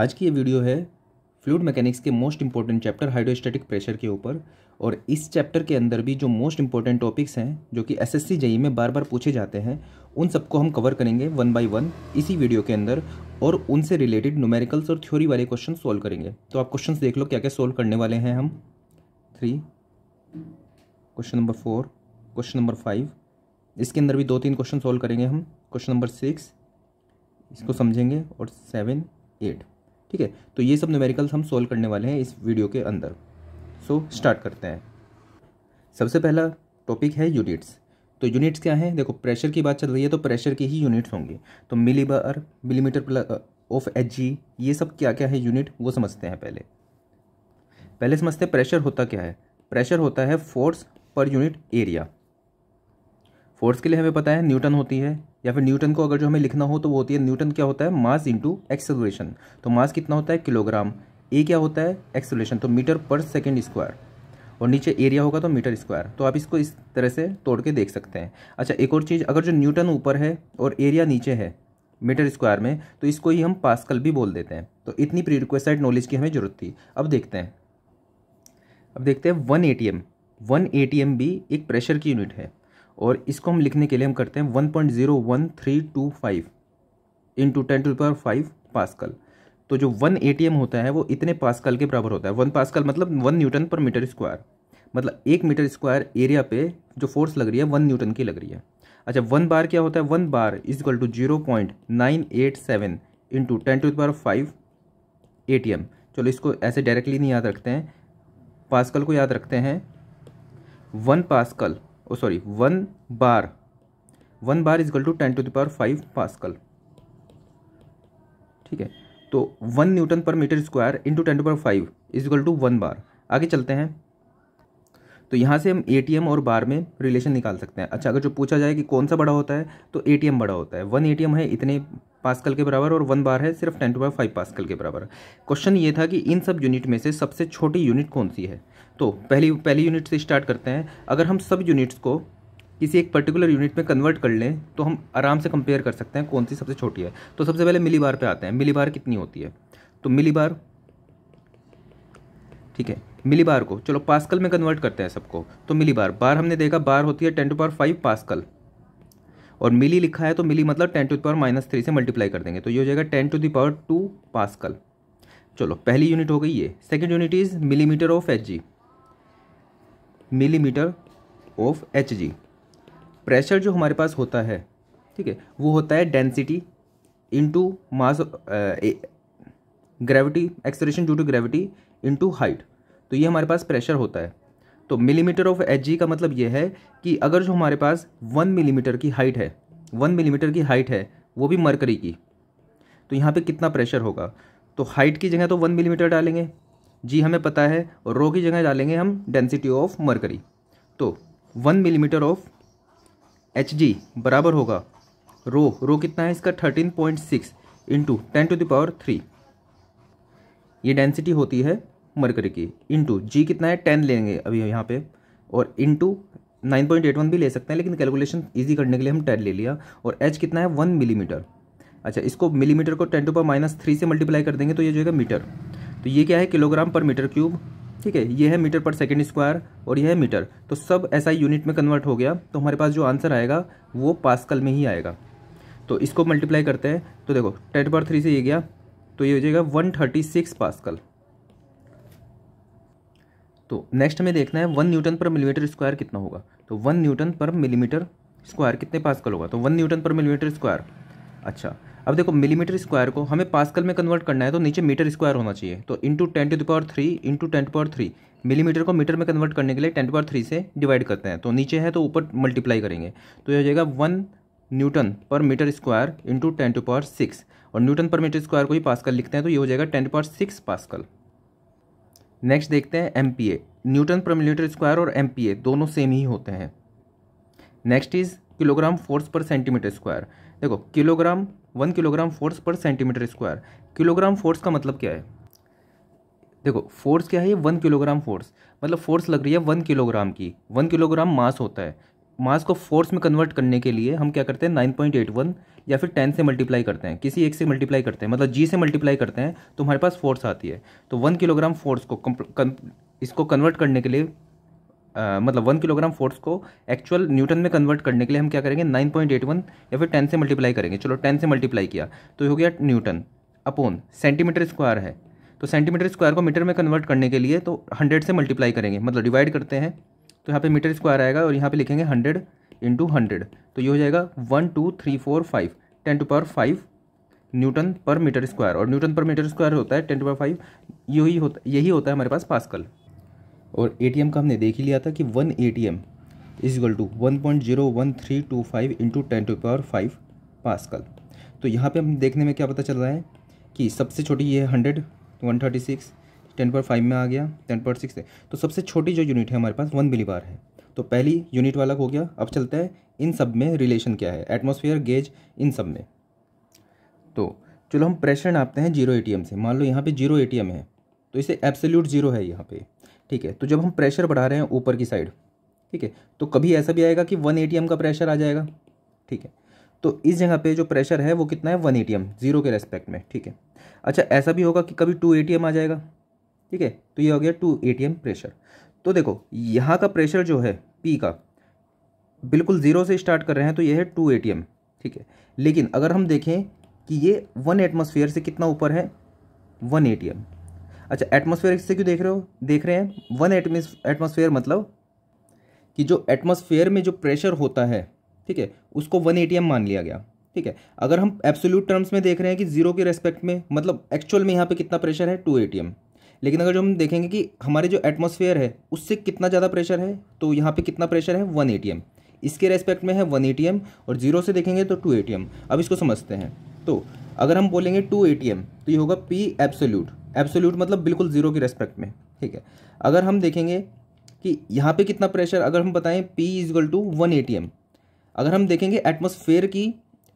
आज की ये वीडियो है फ्लूड मैकेनिक्स के most important chapter hydrostatic pressure के ऊपर और इस चैप्टर के अंदर भी जो मोस्ट इंपॉर्टेंट टॉपिक्स हैं जो कि एस एस में बार बार पूछे जाते हैं उन सबको हम कवर करेंगे वन बाय वन इसी वीडियो के अंदर और उनसे रिलेटेड न्यूमेरिकल्स और थ्योरी वाले क्वेश्चन सोल्व करेंगे तो आप क्वेश्चन देख लो क्या क्या सोल्व करने वाले हैं हम three question number four question number five इसके अंदर भी दो तीन क्वेश्चन सोल्व करेंगे हम क्वेश्चन नंबर सिक्स इसको समझेंगे और सेवन एट ठीक है तो ये सब न्यूमेरिकल्स हम सोल्व करने वाले हैं इस वीडियो के अंदर सो so, स्टार्ट करते हैं सबसे पहला टॉपिक है यूनिट्स तो यूनिट्स क्या हैं देखो प्रेशर की बात चल रही है तो प्रेशर के ही यूनिट्स होंगे तो millibar millimetre of H G ये सब क्या क्या है यूनिट वो समझते हैं पहले पहले समझते हैं प्रेशर होता क्या है प्रेशर होता है force per unit area force के लिए हमें पता है न्यूटन होती है या फिर न्यूटन को अगर जो हमें लिखना हो तो वो होती है न्यूटन क्या होता है मास इंटू एक्सेलरेशन तो मास कितना होता है किलोग्राम ए क्या होता है एक्सेलरेशन तो मीटर पर सेकेंड स्क्वायर और नीचे एरिया होगा तो मीटर स्क्वायर तो आप इसको इस तरह से तोड़ के देख सकते हैं अच्छा एक और चीज़ अगर जो न्यूटन ऊपर है और एरिया नीचे है मीटर स्क्वायर में तो इसको ही हम पास्कल भी बोल देते हैं तो इतनी प्री रिक्वेस्टेड नॉलेज की हमें ज़रूरत थी अब देखते हैं अब देखते हैं one A T M one A T M भी एक प्रेशर की यूनिट है और इसको हम लिखने के लिए हम करते हैं one point zero one three two five into ten to power five pascal तो जो वन एम होता है वो इतने पासकल के बराबर होता है वन पासकल मतलब one newton per metre square मतलब एक मीटर स्क्वायर एरिया पे जो फोर्स लग रही है वन न्यूटन की लग रही है अच्छा वन बार क्या होता है one bar is equal to zero point nine eight seven into ten to power five A T M चलो इसको ऐसे डायरेक्टली नहीं याद रखते हैं पासकल को याद रखते हैं one pascal oh sorry one bar one bar equal to ten to power five pascal ठीक है तो one newton per metre square into ten to power five equal to one bar आगे चलते हैं तो यहाँ से हम एम और बार में रिलेशन निकाल सकते हैं अच्छा अगर जो पूछा जाए कि कौन सा बड़ा होता है तो एटीएम बड़ा होता है वन एटीएम है इतने पास्कल के बराबर और वन बार है सिर्फ टेन टू फाइव पास्कल के बराबर क्वेश्चन ये था कि इन सब यूनिट में से सबसे छोटी यूनिट कौन सी है तो पहली पहली यूनिट से स्टार्ट करते हैं अगर हम सब यूनिट्स को किसी एक पर्टिकुलर यूनिट में कन्वर्ट कर लें तो हम आराम से कंपेयर कर सकते हैं कौन सी सबसे छोटी है तो सबसे पहले मिली बार पर आते हैं मिली बार कितनी होती है तो मिली बार ठीक है मिली बार को चलो पास्कल में कन्वर्ट करते हैं सबको तो मिली बार बार हमने देखा बार होती है ten to power five pascal और मिली लिखा है तो मिली मतलब ten to the power minus three से मल्टीप्लाई कर देंगे तो ये हो जाएगा ten to the power two pascal चलो पहली यूनिट हो गई ये second unit is millimetre of H G millimetre of H G pressure जो हमारे पास होता है ठीक है वो होता है density into mass gravity acceleration due to gravity into height तो ये हमारे पास प्रेशर होता है तो मिलीमीटर ऑफ एच जी का मतलब ये है कि अगर जो हमारे पास वन मिलीमीटर की हाइट है वन मिलीमीटर की हाइट है वो भी मरकरी की तो यहाँ पे कितना प्रेशर होगा तो हाइट की जगह तो वन मिलीमीटर डालेंगे जी हमें पता है और रो की जगह डालेंगे हम डेंसिटी ऑफ मरकरी तो one millimetre of H G बराबर होगा रो रो कितना है इसका thirteen point six into ten to power three ये डेंसिटी होती है मरकरी की इंटू जी कितना है टेन लेंगे अभी यहाँ पे और into nine point eight one भी ले सकते हैं लेकिन कैलकुलेशन ईजी करने के लिए हम टेन ले लिया और एच कितना है वन मिलीमीटर अच्छा इसको मिलीमीटर को ten to power minus three से मल्टीप्लाई कर देंगे तो ये जो है मीटर तो ये क्या है किलोग्राम पर मीटर क्यूब ठीक है ये है मीटर पर सेकेंड स्क्वायर और यह है मीटर तो सब ऐसा यूनिट में कन्वर्ट हो गया तो हमारे पास जो आंसर आएगा वो पास्कल में ही आएगा तो इसको मल्टीप्लाई करते हैं तो देखो टेन पर थ्री से ये गया तो ये हो जाएगा वन थर्टी सिक्स पास्कल तो नेक्स्ट हमें देखना है one newton per millimetre square कितना होगा तो one newton per millimetre square कितने पास्कल होगा तो one newton per millimetre square अच्छा अब देखो मिलीमीटर स्क्वायर को हमें पास्कल में कन्वर्ट करना है तो नीचे मीटर स्क्वायर होना चाहिए तो into ten to power three into ten power three millimetre को मीटर में कन्वर्ट करने के लिए टेन पावर थ्री से डिवाइड करते हैं तो नीचे है तो ऊपर मल्टीप्लाई करेंगे तो यह हो जाएगा one newton per metre square into ten to power six और न्यूटन पर मीटर स्क्वायर को ही पास्कल लिखते हैं तो ये हो जाएगा ten power six pascal next देखते हैं M P A newton per millimetre square और एम पी ए दोनों सेम ही होते हैं next is kilogram force per centimetre square देखो kilogram one kilogram force per centimetre square kilogram force का मतलब क्या है देखो फोर्स क्या है वन किलोग्राम फोर्स मतलब फोर्स लग रही है वन किलोग्राम की वन किलोग्राम मास होता है मास को फोर्स में कन्वर्ट करने के लिए हम क्या करते हैं नाइन पॉइंट एट वन या फिर टेन से मल्टीप्लाई करते हैं किसी एक से मल्टीप्लाई करते हैं मतलब जी से मल्टीप्लाई करते हैं तो हमारे पास फोर्स आती है तो वन किलोग्राम फोर्स को कम, इसको कन्वर्ट करने के लिए आ, मतलब वन किलोग्राम फोर्स को एक्चुअल न्यूटन में कन्वर्ट करने के लिए हम क्या करेंगे नाइन पॉइंट एट वन या फिर टेन से मल्टीप्लाई करेंगे चलो टेन से मल्टीप्लाई किया तो हो गया न्यूटन अपोन सेंटीमीटर स्क्वायर है तो सेंटीमीटर स्क्वायर को मीटर में कन्वर्ट करने के लिए तो हंड्रेड से मल्टीप्लाई करेंगे मतलब डिवाइड करते हैं तो यहाँ पे मीटर स्क्वायर आएगा और यहाँ पे लिखेंगे हंड्रेड इंटू हंड्रेड तो ये हो जाएगा one two three four five ten to power five newton per metre square और न्यूटन पर मीटर स्क्वायर होता है टेन टू पावर फाइव यही होता यही होता है हमारे पास पास्कल और ए का हमने देख ही लिया था कि one A T M is equal to one point zero one three two five into ten to power five pascal तो यहाँ पे हम देखने में क्या पता चल रहा है कि सबसे छोटी ये hundred one thirty six ten power five में आ गया टेन पर सिक्स है तो सबसे छोटी जो यूनिट है हमारे पास वन मिली बार है तो पहली यूनिट वाला हो गया अब चलता है इन सब में रिलेशन क्या है एटमोसफियर गेज इन सब में तो चलो हम प्रेशर नापते हैं जीरो ए से मान लो यहाँ पर जीरो ए है तो इसे एब्सोल्यूट जीरो है यहाँ पर ठीक है तो जब हम प्रेशर बढ़ा रहे हैं ऊपर की साइड ठीक है तो कभी ऐसा भी आएगा कि वन ए का प्रेशर आ जाएगा ठीक है तो इस जगह पे जो प्रेशर है वो कितना है वन ए टी जीरो के रेस्पेक्ट में ठीक है अच्छा ऐसा भी होगा कि कभी टू ए आ जाएगा ठीक है तो ये हो गया टू ए प्रेशर तो देखो यहाँ का प्रेशर जो है पी का बिल्कुल ज़ीरो से स्टार्ट कर रहे हैं तो ये है टू ए ठीक है लेकिन अगर हम देखें कि ये वन एटमोसफियर से कितना ऊपर है वन ए अच्छा एटमोसफेयर से क्यों देख रहे हो देख रहे हैं वन एटमोसफियर मतलब कि जो एटमोसफेयर में जो प्रेशर होता है ठीक है उसको वन ए मान लिया गया ठीक है अगर हम एब्सोल्यूट टर्म्स में देख रहे हैं कि जीरो के रेस्पेक्ट में मतलब एक्चुअल में यहाँ पे कितना प्रेशर है टू ए लेकिन अगर जो हम देखेंगे कि हमारे जो एटमोसफेयर है उससे कितना ज़्यादा प्रेशर है तो यहाँ पर कितना प्रेशर है वन ए इसके रेस्पेक्ट में है वन ए और जीरो से देखेंगे तो टू ए अब इसको समझते हैं तो अगर हम बोलेंगे टू ए तो ये होगा पी एब्सोल्यूट एब्सोल्यूट मतलब बिल्कुल ज़ीरो की रेस्पेक्ट में ठीक है अगर हम देखेंगे कि यहाँ पे कितना प्रेशर अगर हम बताएं P equal to one A अगर हम देखेंगे एटमोसफेयर की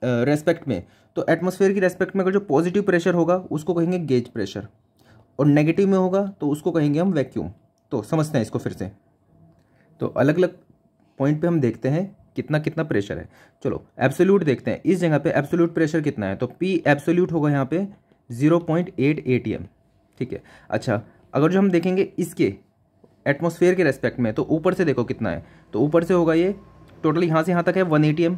रेस्पेक्ट में तो एटमोसफेयर की रेस्पेक्ट में अगर जो पॉजिटिव प्रेशर होगा उसको कहेंगे गेज प्रेशर और नेगेटिव में होगा तो उसको कहेंगे हम वैक्यूम तो समझते हैं इसको फिर से तो अलग अलग पॉइंट पे हम देखते हैं कितना कितना प्रेशर है चलो एब्सोल्यूट देखते हैं इस जगह पे एब्सोल्यूट प्रेशर कितना है तो पी एब्सोल्यूट होगा यहाँ पे zero point eight A T M ठीक है अच्छा अगर जो हम देखेंगे इसके एटमोसफेयर के रेस्पेक्ट में तो ऊपर से देखो कितना है तो ऊपर से होगा ये टोटल यहाँ से यहाँ तक है वन ए टी एम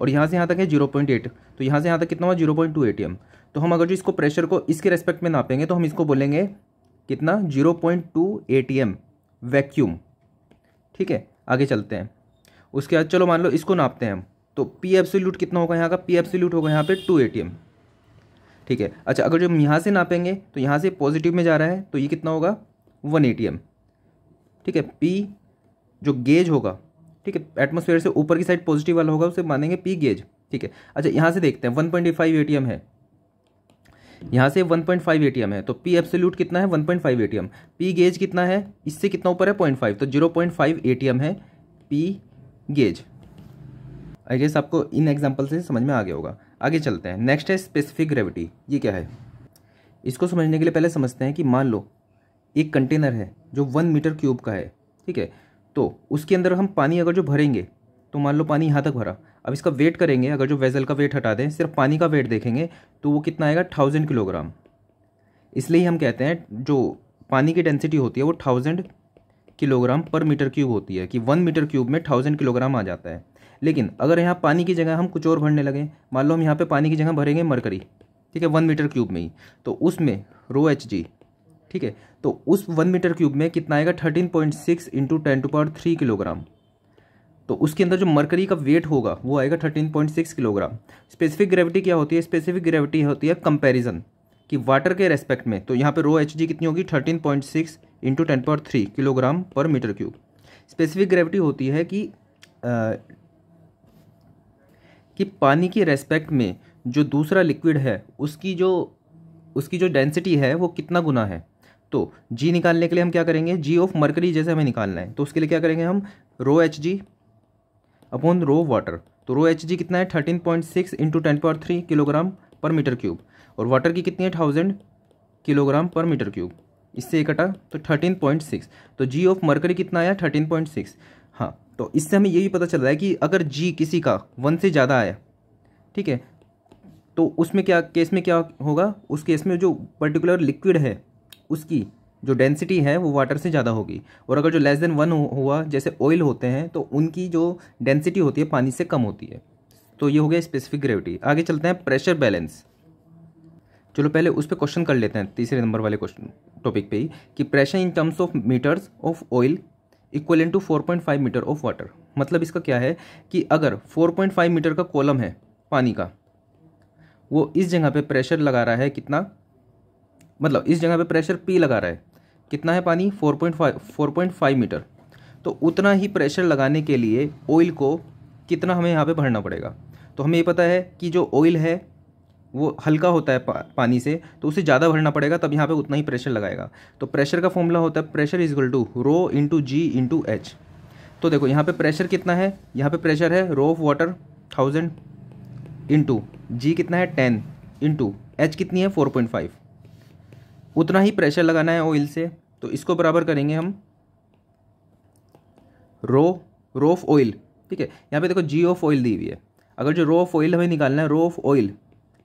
और यहाँ से यहाँ तक है जीरो पॉइंट एट तो यहाँ से यहाँ तक कितना हुआ zero point two A T M तो हम अगर जो इसको प्रेशर को इसके रेस्पेक्ट में नापेंगे तो हम इसको बोलेंगे कितना zero point two A T M vacuum ठीक है आगे चलते हैं उसके बाद चलो मान लो इसको नापते हैं हम तो पी लूट कितना होगा यहाँ का पी लूट होगा यहाँ पे टू ए टी एम ठीक है अच्छा अगर जो हम यहाँ से नापेंगे तो यहाँ से पॉजिटिव में जा रहा है तो ये कितना होगा वन ए टी एम ठीक है पी जो गेज होगा ठीक है एटमोसफेयर से ऊपर की साइड पॉजिटिव वाला होगा उसे मानेंगे पी गेज ठीक है अच्छा यहाँ से देखते हैं one point five A T M है यहाँ से 1.5 पॉइंट है तो पी एब्सोल्यूट कितना है 1.5 पॉइंट पी गेज कितना है इससे कितना ऊपर है 0.5 तो 0.5 पॉइंट है पी गेज आई गेस आपको इन एग्जाम्पल से समझ में आ गया होगा आगे चलते हैं नेक्स्ट है स्पेसिफिक ग्रेविटी ये क्या है इसको समझने के लिए पहले समझते हैं कि मान लो एक कंटेनर है जो वन मीटर क्यूब का है ठीक है तो उसके अंदर हम पानी अगर जो भरेंगे तो मान लो पानी यहाँ तक भरा अब इसका वेट करेंगे अगर जो वेज़ल का वेट हटा दें सिर्फ पानी का वेट देखेंगे तो वो कितना आएगा थाउजेंड किलोग्राम इसलिए हम कहते हैं जो पानी की डेंसिटी होती है वो thousand kilogram per metre cube होती है कि वन मीटर क्यूब में थाउजेंड किलोग्राम आ जाता है लेकिन अगर यहाँ पानी की जगह हम कुछ और भरने लगे मान लो हम यहाँ पे पानी की जगह भरेंगे मरकरी ठीक है वन मीटर क्यूब में ही तो उसमें रो एच जी ठीक है तो उस वन मीटर क्यूब में कितना आएगा thirteen point six into ten to power three kilogram तो उसके अंदर जो मरकरी का वेट होगा वो आएगा thirteen point six kilogram specific gravity क्या होती है स्पेसिफिक ग्रेविटी होती है कंपेरिजन कि वाटर के रेस्पेक्ट में तो यहाँ पे रो एच कितनी होगी thirteen point six into ten point three kilogram per metre cube specific gravity होती है कि आ, कि पानी के रेस्पेक्ट में जो दूसरा लिक्विड है उसकी जो उसकी जो डेंसिटी है वो कितना गुना है तो जी निकालने के लिए हम क्या करेंगे जी ऑफ मरकरी जैसे हमें निकालना है तो उसके लिए क्या करेंगे हम rho H G upon rho water तो रो एच जी कितना है thirteen point six into ten point three kilogram per metre cube और वाटर की कितनी है thousand kilogram per metre cube इससे इकटा तो थर्टीन पॉइंट सिक्स तो जी ऑफ मरकरी कितना आया थर्टीन पॉइंट सिक्स हाँ तो इससे हमें यही पता चल रहा है कि अगर जी किसी का वन से ज़्यादा आया ठीक है तो उसमें क्या केस में क्या होगा उस केस में जो पर्टिकुलर लिक्विड है उसकी जो डेंसिटी है वो वाटर से ज़्यादा होगी और अगर जो लेस देन वन हुआ जैसे ऑयल होते हैं तो उनकी जो डेंसिटी होती है पानी से कम होती है तो ये हो गया स्पेसिफिक ग्रेविटी आगे चलते हैं प्रेशर बैलेंस चलो पहले उस पर क्वेश्चन कर लेते हैं तीसरे नंबर वाले क्वेश्चन टॉपिक पे ही कि pressure in terms of metres of oil equal to 4.5 metre of water मतलब इसका क्या है कि अगर 4.5 मीटर का कॉलम है पानी का वो इस जगह पे प्रेशर लगा रहा है कितना मतलब इस जगह पे प्रेशर पी लगा रहा है कितना है पानी 4.5 4.5 मीटर तो उतना ही प्रेशर लगाने के लिए ऑयल को कितना हमें यहाँ पे भरना पड़ेगा तो हमें ये पता है कि जो ऑयल है वो हल्का होता है पा, पानी से तो उसे ज़्यादा भरना पड़ेगा तब यहाँ पे उतना ही प्रेशर लगाएगा तो प्रेशर का फॉर्मूला होता है pressure is equal to rho into G into H तो देखो यहाँ पे प्रेशर कितना है यहाँ पे प्रेशर है rho of water thousand into G कितना है टेन इंटू एच कितनी है फोर पॉइंट फाइव उतना ही प्रेशर लगाना है ऑयल से तो इसको बराबर करेंगे हम रो रोफ ऑयल ठीक है यहाँ पे देखो जी ऑफ ऑयल दी हुई है अगर जो रो ऑफ ऑयल हमें निकालना है rho of oil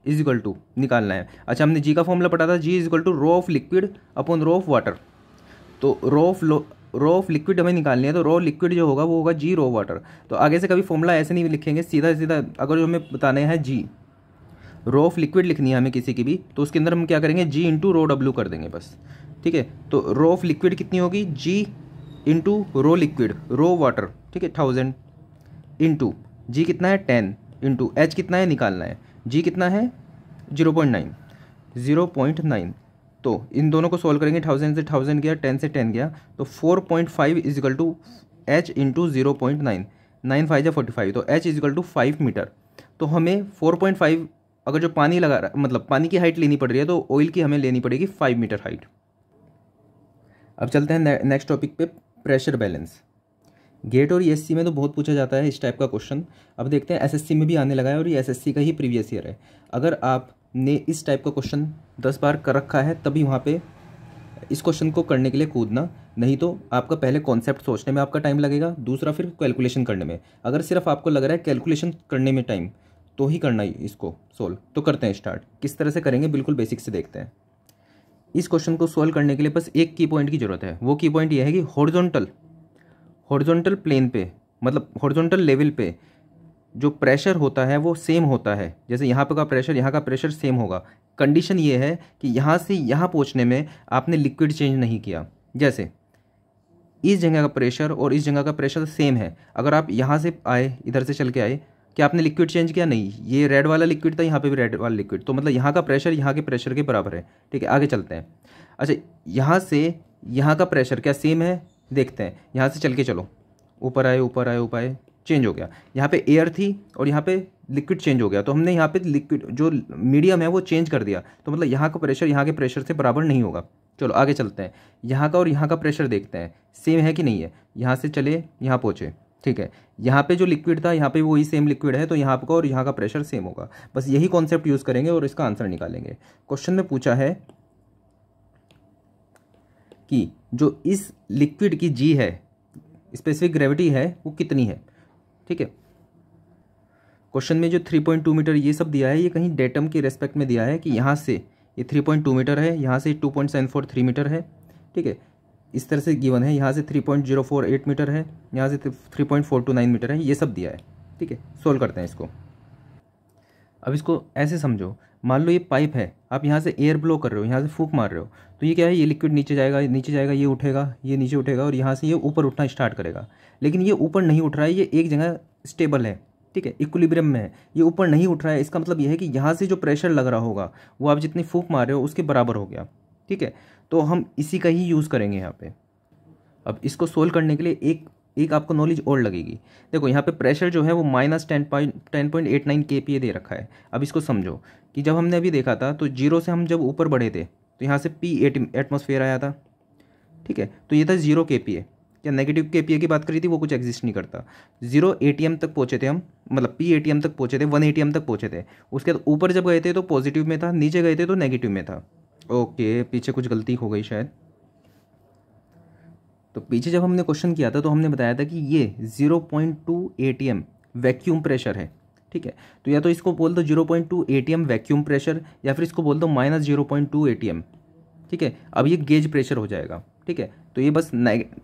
is equal to निकालना है अच्छा हमने जी का फॉर्मूला पढ़ा था G is equal to rho of liquid upon rho of water तो rho of rho of liquid हमें निकालनी है तो रो लिक्विड जो होगा वो होगा जी रो वाटर तो आगे से कभी फॉर्मूला ऐसे नहीं लिखेंगे सीधा सीधा अगर जो हमें बताने हैं जी रो ऑफ लिक्विड लिखनी है हमें किसी की भी तो उसके अंदर हम क्या करेंगे जी इंटू रो डब्ल्यू कर देंगे बस ठीक है तो रो ऑफ लिक्विड कितनी होगी G into rho liquid rho water ठीक है थाउजेंड इंटू जी कितना है टेन इंटू एच कितना है निकालना है जी कितना है zero point nine zero point nine तो इन दोनों को सॉल्व करेंगे थाउजेंड से थाउजेंड गया टेन से टेन गया तो four point five equal to H into zero point nine nine five या फोर्टी फाइव तो H equal to five metre तो हमें फोर पॉइंट फाइव अगर जो पानी लगा रहा मतलब पानी की हाइट लेनी पड़ रही है तो ऑयल की हमें लेनी पड़ेगी फाइव मीटर हाइट अब चलते हैं ने, नेक्स्ट टॉपिक पे प्रेशर बैलेंस गेट और ई e में तो बहुत पूछा जाता है इस टाइप का क्वेश्चन अब देखते हैं एस में भी आने लगा है और ये एस का ही प्रीवियस ईयर है अगर आपने इस टाइप का क्वेश्चन दस बार कर रखा है तभी वहाँ पर इस क्वेश्चन को करने के लिए कूदना नहीं तो आपका पहले कॉन्सेप्ट सोचने में आपका टाइम लगेगा दूसरा फिर कैलकुलेशन करने में अगर सिर्फ आपको लग रहा है कैलकुलेशन करने में टाइम तो ही करना ही इसको सोल्व तो करते हैं स्टार्ट किस तरह से करेंगे बिल्कुल बेसिक से देखते हैं इस क्वेश्चन को सोल्व करने के लिए बस एक की पॉइंट की ज़रूरत है वो की पॉइंट यह है कि हॉर्जोंटल हॉर्जोंटल प्लेन पे मतलब हॉर्जोंटल लेवल पे जो प्रेशर होता है वो सेम होता है जैसे यहाँ पर का प्रेशर यहाँ का प्रेशर सेम होगा कंडीशन ये है कि यहाँ से यहाँ पहुँचने में आपने लिक्विड चेंज नहीं किया जैसे इस जगह का प्रेशर और इस जगह का प्रेशर सेम है अगर आप यहाँ से आए इधर से चल के आए कि आपने लिक्विड चेंज किया नहीं ये रेड वाला लिक्विड था यहाँ पे भी रेड वाला लिक्विड तो मतलब यहाँ का प्रेशर यहाँ के प्रेशर के बराबर है ठीक है आगे चलते हैं अच्छा यहाँ से यहाँ का प्रेशर क्या सेम है देखते हैं यहाँ से चल के चलो ऊपर आए ऊपर आए ऊपर आए चेंज हो गया यहाँ पे एयर थी और यहाँ पे लिक्विड चेंज हो गया तो हमने यहाँ पे लिक्विड जो मीडियम है वो चेंज कर दिया तो मतलब यहाँ का प्रेशर यहाँ के प्रेशर से बराबर नहीं होगा चलो आगे चलते हैं यहाँ का और यहाँ का प्रेशर देखते हैं सेम है कि नहीं है यहाँ से चले यहाँ पहुँचे ठीक है यहाँ पे जो लिक्विड था यहाँ पे वही सेम लिक्विड है तो यहाँ का और यहाँ का प्रेशर सेम होगा बस यही कॉन्सेप्ट यूज़ करेंगे और इसका आंसर निकालेंगे क्वेश्चन में पूछा है कि जो इस लिक्विड की जी है स्पेसिफिक ग्रेविटी है वो कितनी है ठीक है क्वेश्चन में जो 3.2 मीटर ये सब दिया है ये कहीं डेटम के रेस्पेक्ट में दिया है कि यहाँ से ये 3.2 मीटर है यहाँ से 2.743 मीटर है ठीक है इस तरह से गिवन है यहाँ से three point zero four eight metre है यहाँ से three point four two nine metre है ये सब दिया है ठीक है सोल्व करते हैं इसको अब इसको ऐसे समझो मान लो ये पाइप है आप यहाँ से एयर ब्लो कर रहे हो यहाँ से फूक मार रहे हो तो ये क्या है ये लिक्विड नीचे जाएगा नीचे जाएगा ये उठेगा ये नीचे उठेगा और यहाँ से ये ऊपर उठना स्टार्ट करेगा लेकिन ये ऊपर नहीं उठ रहा है ये एक जगह स्टेबल है ठीक है इक्विलिब्रियम में है ये ऊपर नहीं उठ रहा है इसका मतलब यह है कि यहाँ से जो प्रेशर लग रहा होगा वो आप जितनी फूक मार रहे हो उसके बराबर हो गया ठीक है तो हम इसी का ही यूज़ करेंगे यहाँ पे अब इसको सोल्व करने के लिए एक एक आपको नॉलेज और लगेगी देखो यहाँ पे प्रेशर जो है वो minus ten point ten point eight nine K P A दे रखा है अब इसको समझो कि जब हमने अभी देखा था तो जीरो से हम जब ऊपर बढ़े थे तो यहाँ से पी एट एटमोसफेयर आया था ठीक है तो ये था जीरो के पी ए क्या नेगेटिव के पी ए की बात करी थी वो कुछ एग्जिस्ट नहीं करता जीरो ए टी एम तक पहुँचे थे हम मतलब पी ए टी एम तक पहुँचे थे वन ए टी एम तक पहुँचे थे उसके बाद ऊपर जब गए थे तो पॉजिटिव में था नीचे गए थे तो नेगेटिव में था ओके पीछे कुछ गलती हो गई शायद तो पीछे जब हमने क्वेश्चन किया था तो हमने बताया था कि ये 0.2 पॉइंट वैक्यूम प्रेशर है ठीक है तो या तो इसको बोल दो 0.2 पॉइंट वैक्यूम प्रेशर या फिर इसको बोल दो माइनस जीरो पॉइंट ठीक है अब ये गेज प्रेशर हो जाएगा ठीक है तो ये बस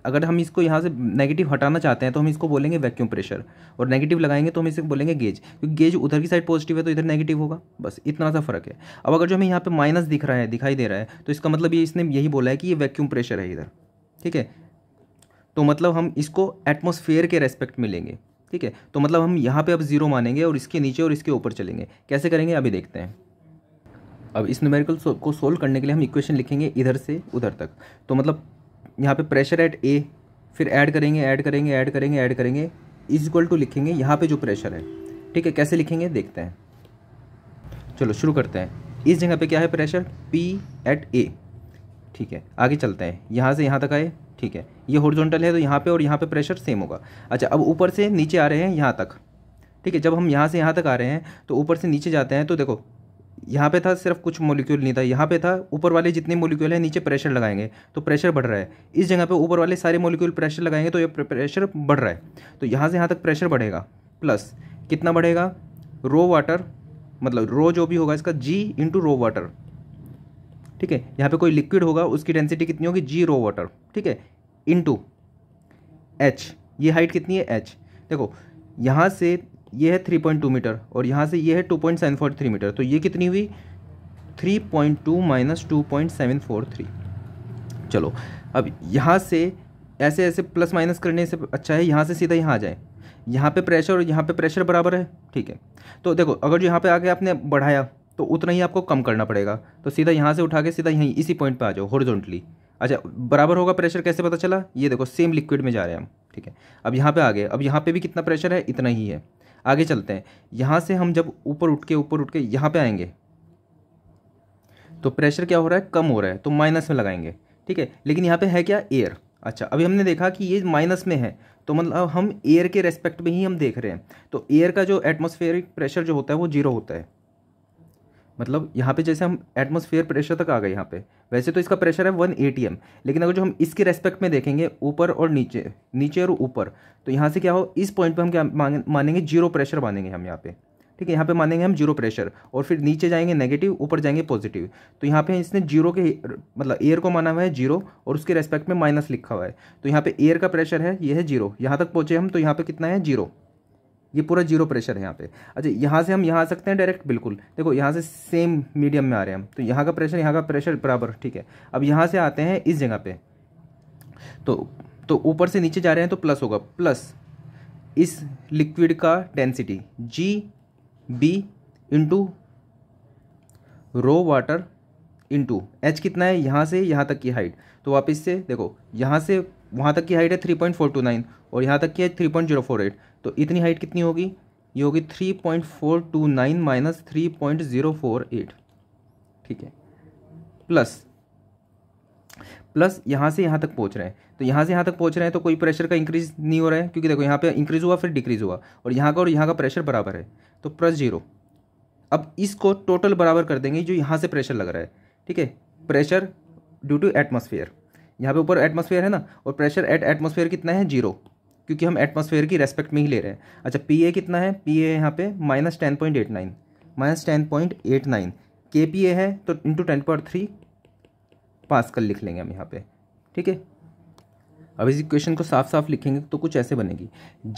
अगर हम इसको यहाँ से नेगेटिव हटाना चाहते हैं तो हम इसको बोलेंगे वैक्यूम प्रेशर और नेगेटिव लगाएंगे तो हम इसे बोलेंगे गेज क्योंकि गेज उधर की साइड पॉजिटिव है तो इधर नेगेटिव होगा बस इतना सा फर्क है अब अगर जो हमें यहाँ पे माइनस दिख रहा है दिखाई दे रहा है तो इसका मतलब ये इसने यही बोला है कि ये वैक्यूम प्रेशर है इधर ठीक है तो मतलब हम इसको एटमोसफेयर के रेस्पेक्ट में लेंगे ठीक है तो मतलब हम यहाँ पर अब जीरो मानेंगे और इसके नीचे और इसके ऊपर चलेंगे कैसे करेंगे अभी देखते हैं अब इस न्यूमेरिकल को सोल्व करने के लिए हम इक्वेशन लिखेंगे इधर से उधर तक तो मतलब यहाँ पे प्रेशर एट ए फिर ऐड करेंगे ऐड करेंगे ऐड करेंगे ऐड करेंगे इज इक्वल टू लिखेंगे यहाँ पे जो प्रेशर है ठीक है कैसे लिखेंगे देखते हैं चलो शुरू करते हैं इस जगह पे क्या है प्रेशर पी एट ए ठीक है आगे चलते हैं यहाँ से यहाँ तक आए ठीक है ये हॉरिजॉन्टल है तो यहाँ पे और यहाँ पे प्रेशर सेम होगा अच्छा अब ऊपर से नीचे आ रहे हैं यहाँ तक ठीक है जब हम यहाँ से यहाँ तक आ रहे हैं तो ऊपर से नीचे जाते हैं तो देखो यहाँ पे था सिर्फ कुछ मोलिक्यूल नहीं था यहाँ पे था ऊपर वाले जितने मोलिक्यूल हैं नीचे प्रेशर लगाएंगे तो प्रेशर बढ़ रहा है इस जगह पे ऊपर वाले सारे मोलिक्यूल प्रेशर लगाएंगे तो ये प्रेशर बढ़ रहा है तो यहाँ से यहाँ तक प्रेशर बढ़ेगा प्लस कितना बढ़ेगा रो वाटर मतलब रो जो भी होगा इसका जी इंटू रो वाटर ठीक है यहाँ पर कोई लिक्विड होगा उसकी डेंसिटी कितनी होगी जी रो वाटर ठीक है इंटू एच ये हाइट कितनी है एच देखो यहाँ से ये है 3.2 मीटर और यहाँ से ये है 2.743 मीटर तो ये कितनी हुई 3.2 point two minus two point seven four three चलो अब यहाँ से ऐसे ऐसे प्लस माइनस करने से अच्छा है यहाँ से सीधा यहाँ आ जाए यहाँ पे प्रेशर और यहाँ पे प्रेशर बराबर है ठीक है तो देखो अगर जो यहाँ पे आगे आपने बढ़ाया तो उतना ही आपको कम करना पड़ेगा तो सीधा यहाँ से उठा के सीधा यहीं इसी पॉइंट पे आ जाओ हॉरिजॉन्टली अच्छा बराबर होगा प्रेशर कैसे पता चला ये देखो सेम लिक्विड में जा रहे हैं हम ठीक है अब यहाँ पे आ गए अब यहाँ पे भी कितना प्रेशर है इतना ही है आगे चलते हैं यहाँ से हम जब ऊपर उठ के ऊपर उठ के यहाँ पे आएंगे तो प्रेशर क्या हो रहा है कम हो रहा है तो माइनस में लगाएंगे ठीक है लेकिन यहाँ पे है क्या एयर अच्छा अभी हमने देखा कि ये माइनस में है तो मतलब हम एयर के रेस्पेक्ट में ही हम देख रहे हैं तो एयर का जो एटमोसफेयरिक प्रेशर जो होता है वो जीरो होता है मतलब यहाँ पे जैसे हम एटमोसफेयर प्रेशर तक आ गए यहाँ पे वैसे तो इसका प्रेशर है वन ए लेकिन अगर जो हम इसके रेस्पेक्ट में देखेंगे ऊपर और नीचे नीचे और ऊपर तो यहाँ से क्या हो इस पॉइंट पे हम क्या मानेंगे जीरो प्रेशर मानेंगे हम यहाँ पे ठीक है यहाँ पे मानेंगे हम जीरो प्रेशर और फिर नीचे जाएंगे नेगेटिव ऊपर जाएंगे पॉजिटिव तो यहाँ पे इसने जीरो के मतलब एयर को माना हुआ है जीरो और उसके रेस्पेक्ट में माइनस लिखा हुआ है तो यहाँ पर एयर का प्रेशर है ये है जीरो यहाँ तक पहुँचे हम तो यहाँ पर कितना है जीरो ये पूरा जीरो प्रेशर है यहाँ पे अच्छा यहाँ से हम यहाँ आ सकते हैं डायरेक्ट बिल्कुल देखो यहाँ से सेम मीडियम में आ रहे हैं हम तो यहाँ का प्रेशर यहाँ का प्रेशर बराबर ठीक है अब यहाँ से आते हैं इस जगह पे तो तो ऊपर से नीचे जा रहे हैं तो प्लस होगा प्लस इस लिक्विड का density G B into rho water into H कितना है यहाँ से यहाँ तक की हाइट तो आप इससे देखो यहाँ से वहाँ तक की हाइट है three point four two nine और यहाँ तक की है three point zero four eight तो इतनी हाइट कितनी होगी ये होगी three point four two nine minus three point zero four eight ठीक है प्लस प्लस यहाँ से यहाँ तक पहुँच रहे हैं तो यहाँ से यहाँ तक पहुँच रहे हैं तो कोई प्रेशर का इंक्रीज नहीं हो रहा है क्योंकि देखो यहाँ पे इंक्रीज हुआ फिर डिक्रीज हुआ और यहाँ का और यहाँ का प्रेशर बराबर है तो प्लस जीरो अब इसको टोटल बराबर कर देंगे जो यहाँ से प्रेशर लग रहा है ठीक है प्रेशर ड्यू टू एटमोसफियर यहाँ पे ऊपर एटमोसफेयर है ना और प्रेशर एट एटमोसफेयर कितना है जीरो क्योंकि हम एटमोसफेयर की रेस्पेक्ट में ही ले रहे हैं अच्छा पी ए कितना है पी ए यहाँ पे minus ten point eight nine minus ten point eight nine K P A है तो इंटू टेन पॉइंट थ्री पास कर लिख लेंगे हम यहाँ पे ठीक है अब इस इक्वेशन को साफ साफ लिखेंगे तो कुछ ऐसे बनेगी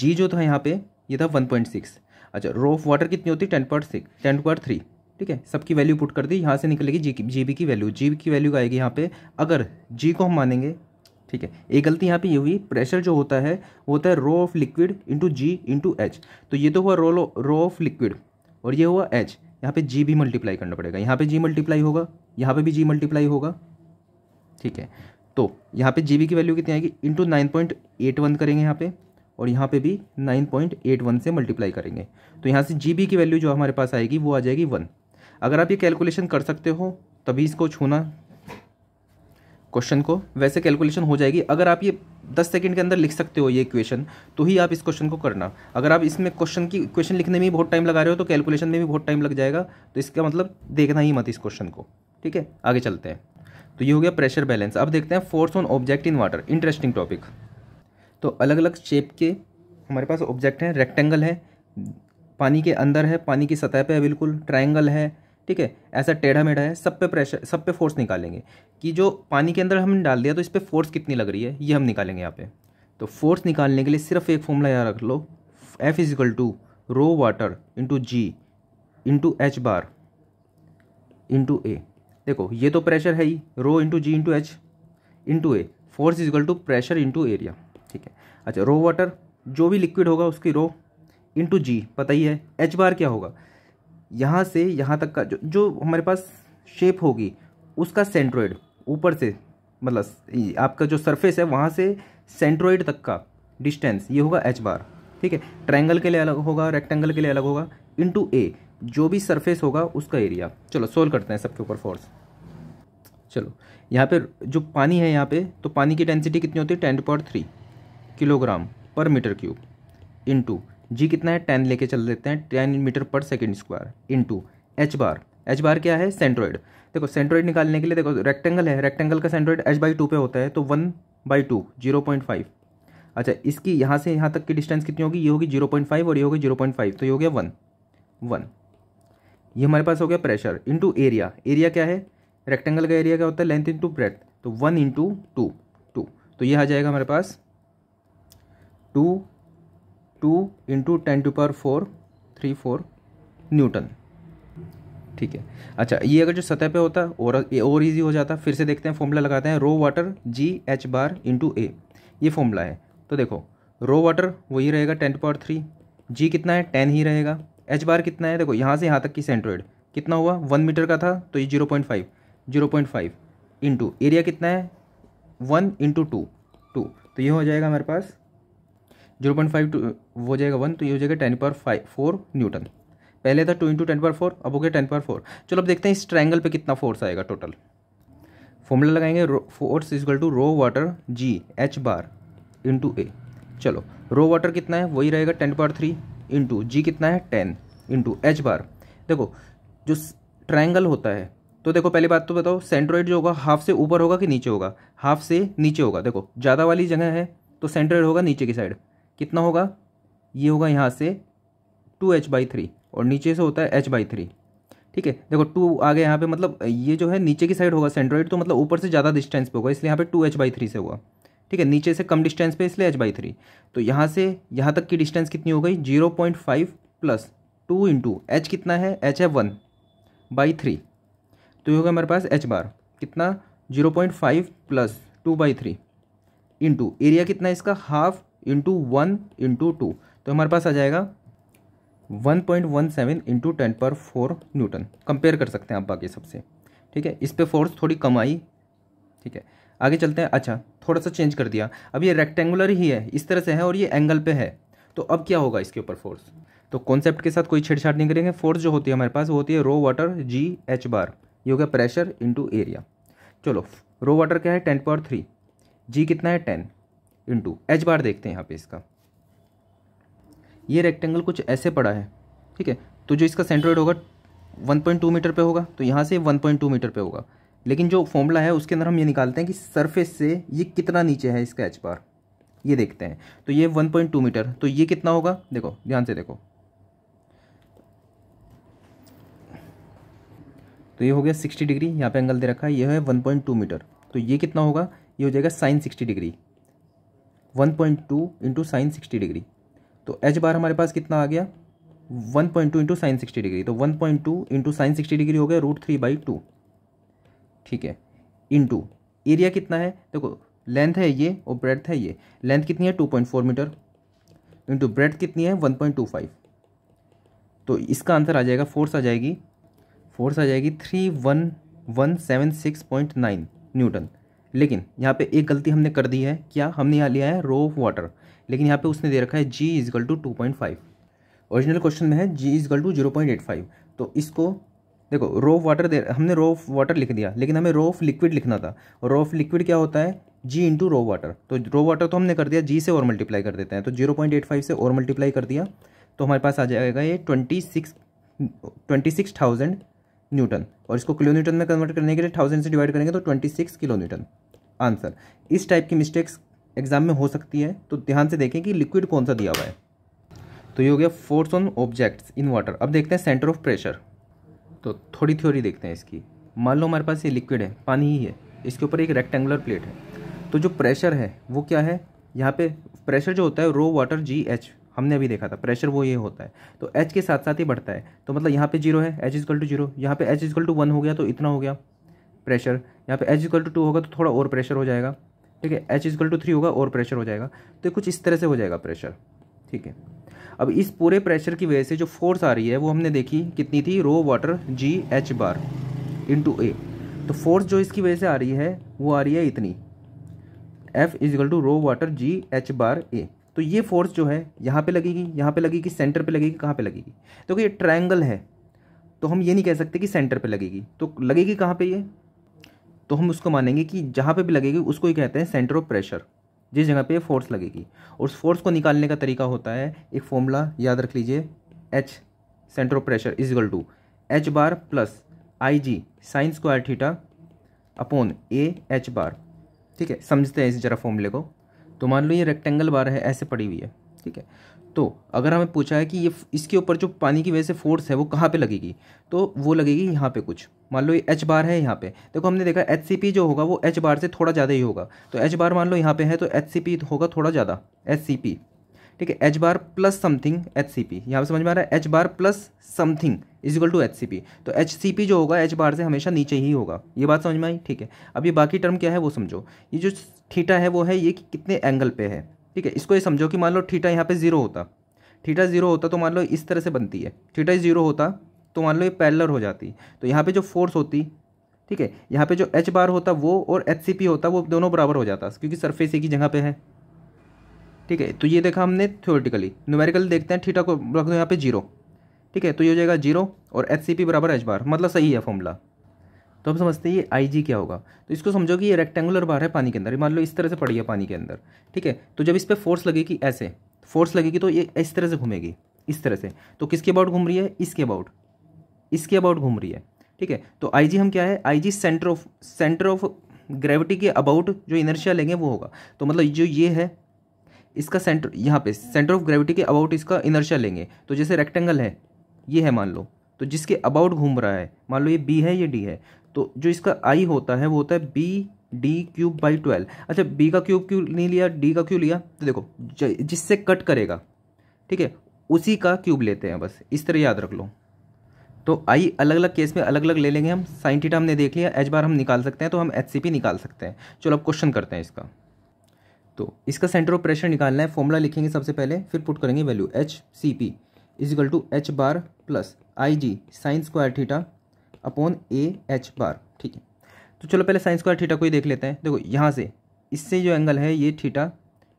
जी जो था यहाँ पे ये यह था वन पॉइंट सिक्स अच्छा रो ऑफ वाटर कितनी होती है ten point six ten point three ठीक है सबकी वैल्यू पुट कर दी यहाँ से निकलेगी जी की जी बी की वैल्यू जी बी की वैल्यू आएगी यहाँ पे अगर जी को हम मानेंगे ठीक है एक गलती यहाँ पे ये हुई प्रेशर जो होता है वो होता है rho of liquid into G into H तो ये तो हुआ रो रो ऑफ लिक्विड और ये हुआ एच यहाँ पे जी भी मल्टीप्लाई करना पड़ेगा यहाँ पे जी मल्टीप्लाई होगा यहाँ पे भी जी मल्टीप्लाई होगा ठीक है तो यहाँ पे जी की वैल्यू कितनी आएगी into nine point eight one करेंगे यहाँ पे और यहाँ पे भी नाइन पॉइंट एट वन से मल्टीप्लाई करेंगे तो यहाँ से जी की वैल्यू जो हमारे पास आएगी वो आ जाएगी वन अगर आप ये कैलकुलेशन कर सकते हो तभी इसको छूना क्वेश्चन को वैसे कैलकुलेशन हो जाएगी अगर आप ये दस सेकेंड के अंदर लिख सकते हो ये इक्वेशन तो ही आप इस क्वेश्चन को करना अगर आप इसमें क्वेश्चन की क्वेश्चन लिखने में भी बहुत टाइम लगा रहे हो तो कैलकुलेशन में भी बहुत टाइम लग जाएगा तो इसका मतलब देखना ही मत इस क्वेश्चन को ठीक है आगे चलते हैं तो ये हो गया प्रेशर बैलेंस अब देखते हैं force on object in water interesting topic तो अलग अलग शेप के हमारे पास ऑब्जेक्ट हैं रेक्टेंगल है पानी के अंदर है पानी की सतह पर है बिल्कुल ट्राइंगल है ठीक है ऐसा टेढ़ा मेढ़ा है सब पे प्रेशर सब पे फोर्स निकालेंगे कि जो पानी के अंदर हमने डाल दिया तो इस पर फोर्स कितनी लग रही है ये हम निकालेंगे यहाँ पे तो फोर्स निकालने के लिए सिर्फ एक फॉर्मूला यहाँ रख लो F equal to rho water into G into H bar into A देखो ये तो प्रेशर है ही rho into G into H into A force equal to pressure into area ठीक है अच्छा रो वाटर जो भी लिक्विड होगा उसकी रो इंटू जी पता ही है एच बार क्या होगा यहाँ से यहाँ तक का जो जो हमारे पास शेप होगी उसका सेंट्रोइड ऊपर से मतलब आपका जो सरफेस है वहाँ से सेंट्रोइड तक का डिस्टेंस ये होगा एच बार ठीक है ट्रायंगल के लिए अलग होगा रेक्टेंगल के लिए अलग होगा टू ए जो भी सरफेस होगा उसका एरिया चलो सोल्व करते हैं सबके ऊपर फोर्स चलो यहाँ पर जो पानी है यहाँ पर तो पानी की डेंसिटी कितनी होती है ten point three kilogram per metre cube into G कितना है टेन लेके चल देते हैं ten metre per second square into H bar H bar क्या है सेंट्रॉइड देखो सेंट्रॉइड निकालने के लिए देखो रेक्टेंगल है रेक्टेंगल का सेंट्रॉइड एच बाई टू पे होता है तो one by two zero point five अच्छा इसकी यहाँ से यहाँ तक की डिस्टेंस कितनी होगी ये होगी जीरो पॉइंट फाइव और ये होगी जीरो पॉइंट फाइव तो ये हो गया वन वन ये हमारे पास हो गया प्रेशर इंटू एरिया एरिया क्या है रेक्टेंगल का एरिया क्या होता है लेंथ इंटू ब्रेथ तो वन इंटू टू टू तो ये आ जाएगा हमारे पास two two into ten to power four three four newton ठीक है अच्छा ये अगर जो सतह पे होता और और इजी हो जाता फिर से देखते हैं फॉर्मूला लगाते हैं rho water G H bar into A ये फॉर्मूला है तो देखो रो वाटर वही रहेगा ten to power three G कितना है टेन ही रहेगा एच बार कितना है देखो यहाँ से यहाँ तक की सेंट्रोइड कितना हुआ वन मीटर का था तो ये zero point five zero point five into area कितना है वन इंटू टू टू तो ये हो जाएगा हमारे पास जीरो पॉइंट फाइव टू हो जाएगा वन तो ये हो जाएगा ten power five four newton पहले था two into ten per four अब हो गया टेन पर फोर चलो अब देखते हैं इस ट्रायंगल पे कितना फोर्स आएगा टोटल फॉर्मूला लगाएंगे force equal to rho water G H bar into A चलो रो वाटर कितना है वही रहेगा ten power three into G कितना है टेन इंटू एच बार देखो जो ट्रायंगल होता है तो देखो पहली बात तो बताओ सेंट्रोइड जो होगा हाफ से ऊपर होगा कि नीचे होगा हाफ से नीचे होगा देखो ज़्यादा वाली जगह है तो सेंट्रोइड होगा नीचे की साइड कितना होगा ये होगा यहाँ से टू एच बाई थ्री और नीचे से होता है एच बाई थ्री ठीक है देखो टू आ गया यहाँ पे मतलब ये जो है नीचे की साइड होगा सेंट्रोइड तो मतलब ऊपर से ज़्यादा डिस्टेंस पे होगा इसलिए यहाँ पे टू एच बाई थ्री से हुआ ठीक है नीचे से कम डिस्टेंस पे इसलिए एच बाई थ्री तो यहाँ से यहाँ तक की डिस्टेंस कितनी हो गई zero point five plus two into H कितना है एच है वन बाई थ्री तो ये होगा हमारे पास एच बार कितना zero point five plus two by three into area कितना है इसका half into one into two तो हमारे पास आ जाएगा one point one seven into ten per four newton compare कर सकते हैं आप बाकी सबसे ठीक है इस पर फोर्स थोड़ी कम आई ठीक है आगे चलते हैं अच्छा थोड़ा सा चेंज कर दिया अब ये रेक्टेंगुलर ही है इस तरह से है और ये एंगल पे है तो अब क्या होगा इसके ऊपर फोर्स तो कॉन्सेप्ट के साथ कोई छेड़छाड़ नहीं करेंगे फोर्स जो होती है हमारे पास वो होती है रो वाटर जी एच बार ये हो गया प्रेशर इंटू एरिया चलो रो वाटर क्या है टेन पावर थ्री जी कितना है टेन इंटू एच बार देखते हैं यहाँ पे इसका ये रेक्टेंगल कुछ ऐसे पड़ा है ठीक है तो जो इसका सेंट्रोइड होगा 1.2 मीटर पे होगा तो यहाँ से 1.2 मीटर पे होगा लेकिन जो फॉर्मूला है उसके अंदर हम ये निकालते हैं कि सरफेस से ये कितना नीचे है इसका एच बार ये देखते हैं तो ये 1.2 मीटर तो ये कितना होगा देखो ध्यान से देखो तो ये हो गया 60 डिग्री यहाँ पे एंगल दे रखा है यह है 1.2 मीटर तो ये कितना होगा ये हो जाएगा sine 60 degree one point two into sine sixty degree तो एच बार हमारे पास कितना आ गया one point two into sine sixty degree तो one point two into sine sixty degree हो गया रूट थ्री बाई टू ठीक है इंटू एरिया कितना है देखो लेंथ है ये और ब्रेथ है ये लेंथ कितनी है two point four metre into breadth कितनी है वन पॉइंट टू फाइव तो इसका आंसर आ जाएगा फोर्स आ जाएगी फोर्स आ जाएगी three one one seven six point nine newton लेकिन यहाँ पे एक गलती हमने कर दी है क्या हमने यहाँ लिया है रो ऑफ वाटर लेकिन यहाँ पे उसने दे रखा है G equal to two point five original question में है G equal to zero point eight five तो इसको देखो रो ऑफ वाटर दे हमने रो ऑफ वाटर लिख दिया लेकिन हमें रो ऑफ लिक्विड लिखना था और रो ऑफ लिक्विड क्या होता है जी इंटू रो वाटर तो रो वाटर तो हमने कर दिया जी से और मल्टीप्लाई कर देते हैं तो जीरो पॉइंट एट फाइव से और मल्टीप्लाई कर दिया तो हमारे पास आ जाएगा ये twenty six twenty six thousand newton और इसको किलो न्यूटन में कन्वर्ट करने के लिए थाउजेंड से डिवाइड करेंगे तो twenty six kilo newton answer इस टाइप की मिस्टेक्स एग्जाम में हो सकती है तो ध्यान से देखें कि लिक्विड कौन सा दिया हुआ है तो ये हो गया force on objects in water अब देखते हैं सेंटर ऑफ प्रेशर तो थोड़ी थ्योरी देखते हैं इसकी मान लो हमारे पास ये लिक्विड है पानी ही है इसके ऊपर एक रेक्टेंगुलर प्लेट है तो जो प्रेशर है वो क्या है यहाँ पे प्रेशर जो होता है रो वाटर जी एच हमने अभी देखा था प्रेशर वो ये होता है तो एच के साथ साथ ही बढ़ता है तो मतलब यहाँ पे जीरो है एच इजकल टू जीरो यहाँ पे एच इजकल टू वन हो गया तो इतना हो गया प्रेशर यहाँ पे एच इक्वल टू टू होगा तो थोड़ा और प्रेशर हो जाएगा ठीक है एच इजकल टू थ्री होगा और प्रेशर हो जाएगा तो कुछ इस तरह से हो जाएगा प्रेशर ठीक है अब इस पूरे प्रेशर की वजह से जो फोर्स आ रही है वो हमने देखी कितनी थी rho water G H bar into A तो फोर्स जो इसकी वजह से आ रही है वो आ रही है इतनी F equal to rho water G H bar A तो ये फोर्स जो है यहाँ पे लगेगी यहाँ पे लगेगी सेंटर पे लगेगी कहाँ पे लगेगी तो ये ट्रायंगल है तो हम ये नहीं कह सकते कि सेंटर पे लगेगी तो लगेगी कहाँ पे ये तो हम उसको मानेंगे कि जहाँ पे भी लगेगी उसको ही कहते हैं सेंटर ऑफ प्रेशर जिस जगह पे फोर्स लगेगी और उस फोर्स को निकालने का तरीका होता है एक फॉर्मूला याद रख लीजिए H centre of pressure equal to H bar plus I G sine square theta upon A H bar ठीक है समझते हैं इस जरा फॉर्मूले को तो मान लो ये रेक्टेंगल बार है ऐसे पड़ी हुई है ठीक है तो अगर हमें पूछा है कि ये इसके ऊपर जो पानी की वजह से फोर्स है वो कहाँ पे लगेगी तो वो लगेगी यहाँ पे कुछ मान लो ये एच बार है यहाँ पे देखो हमने देखा एच सी पी जो होगा वो एच बार से थोड़ा ज़्यादा ही होगा तो एच बार मान लो यहाँ पे है तो एच सी पी होगा थोड़ा ज़्यादा एच सी पी ठीक है H bar plus something H C P यहाँ पर समझ में आ रहा है H bar plus something equal to H C P तो एच सी पी जो होगा एच बार से हमेशा नीचे ही होगा ये बात समझ में आई ठीक है अब ये बाकी टर्म क्या है वो समझो ये जो थीटा है वो है ये कि कितने एंगल पे है ठीक है इसको ये समझो कि मान लो ठीठा यहाँ पे जीरो होता ठीठा जीरो होता तो मान लो इस तरह से बनती है ठीठा जीरो होता तो मान लो ये पैलर हो जाती तो यहाँ पे जो फोर्स होती ठीक है यहाँ पे जो एच बार होता वो और एच सी पी होता वो दोनों बराबर हो जाता क्योंकि सरफेस एक ही जगह पर है ठीक है तो ये देखा हमने थ्योरेटिकली न्यूमेरिकल देखते हैं ठीठा को रख दो यहाँ पे जीरो ठीक है तो ये हो जाएगा जीरो और एच सी पी बराबर एच बार मतलब सही है फॉर्मूला तो हम समझते हैं ये आई जी क्या होगा तो इसको समझो कि ये रेक्टेंगुलर बार है पानी के अंदर मान लो इस तरह से पड़ी है पानी के अंदर ठीक है तो जब इस पर फोर्स लगेगी ऐसे फोर्स लगेगी तो ये इस तरह से घूमेगी इस तरह से तो किसके अबाउट घूम रही है इसके अबाउट इसके अबाउट घूम रही है ठीक है तो जी हम क्या है G centre of centre of gravity के अबाउट जो इनर्शिया लेंगे वो होगा तो मतलब जो ये है इसका सेंटर यहाँ पे सेंटर ऑफ ग्रेविटी के अबाउट इसका इनर्शिया लेंगे तो जैसे रेक्टेंगल है ये है मान लो तो जिसके अबाउट घूम रहा है मान लो ये बी है ये डी है तो जो इसका आई होता है वो होता है B D cube by twelve अच्छा बी का क्यूब क्यों नहीं लिया डी का क्यों लिया तो देखो जिससे कट करेगा ठीक है उसी का क्यूब लेते हैं बस इस तरह याद रख लो तो आई अलग अलग केस में अलग अलग ले लेंगे हम साइन थीटा हमने देख लिया एच बार हम निकाल सकते हैं तो हम एच सी पी निकाल सकते हैं चलो अब क्वेश्चन करते हैं इसका तो इसका सेंटर ऑफ प्रेशर निकालना है फॉर्मूला लिखेंगे सबसे पहले फिर पुट करेंगे value H C P equal to H bar plus I G sine square theta upon A H bar ठीक है तो चलो पहले साइंस स्क्वायर थीटा को ही देख लेते हैं देखो यहाँ से इससे जो एंगल है ये theta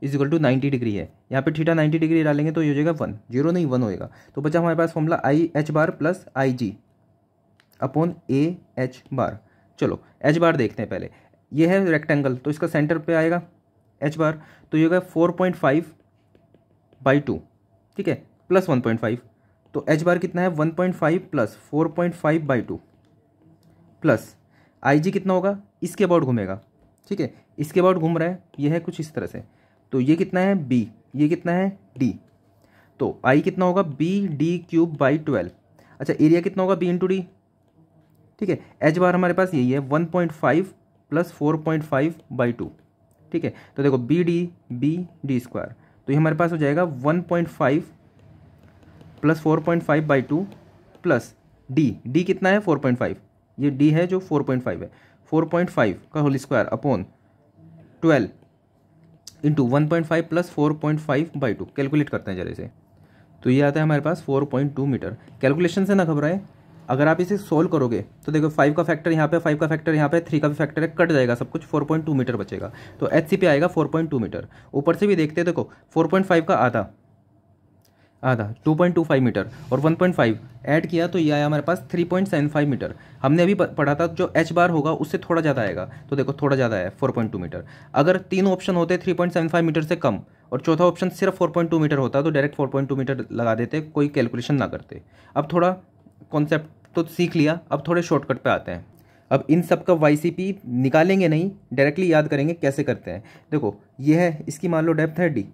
is equal to ninety degree है यहाँ पे थीटा नाइन्टी डिग्री डालेंगे तो ये हो जाएगा वन जीरो नहीं वन होएगा तो बचा हमारे पास formula I H bar plus I G upon A H bar चलो एच बार देखते हैं पहले ये है रेक्टेंगल तो इसका सेंटर पे आएगा एच बार तो ये होगा four point five by two ठीक है प्लस वन पॉइंट फाइव तो एच बार कितना है one point five plus four point five by two plus G कितना होगा इसके अबाउट घूमेगा ठीक है इसके अबाउट घूम रहा है ये है कुछ इस तरह से तो ये कितना है बी ये कितना है डी तो आई कितना होगा B D cube by twelve अच्छा एरिया कितना होगा बी इंटू डी ठीक है एच बार हमारे पास यही है one point five plus four point five by two ठीक है तो देखो B D B D square तो ये हमारे पास हो जाएगा one point five plus four point five by two plus D D कितना है फोर पॉइंट फाइव ये डी है जो फोर पॉइंट फाइव है फोर पॉइंट फाइव का whole square upon twelve into one point five plus four point five by to calculate करते हैं जरा से तो ये आता है हमारे पास four point two metre calculation से ना घबराएं अगर आप इसे सोल्व करोगे तो देखो फाइव का फैक्टर यहाँ पे फाइव का फैक्टर यहाँ पे थ्री का भी फैक्टर है कट जाएगा सब कुछ फोर पॉइंट टू मीटर बचेगा तो एच सी पे आएगा फोर पॉइंट टू मीटर ऊपर से भी देखते हैं देखो फोर पॉइंट फाइव का आधा आधा 2.25 मीटर और 1.5 ऐड किया तो ये आया हमारे पास 3.75 मीटर हमने अभी पढ़ा था जो एच बार होगा उससे थोड़ा ज़्यादा आएगा तो देखो थोड़ा ज़्यादा है 4.2 मीटर अगर तीन ऑप्शन होते 3.75 मीटर से कम और चौथा ऑप्शन सिर्फ 4.2 मीटर होता तो डायरेक्ट 4.2 मीटर लगा देते कोई कैलकुलेशन ना करते अब थोड़ा कॉन्सेप्ट तो सीख लिया अब थोड़े शॉर्टकट पर आते हैं अब इन सब का वाई निकालेंगे नहीं डायरेक्टली याद करेंगे कैसे करते हैं देखो ये है इसकी मान लो डेप्थ है डी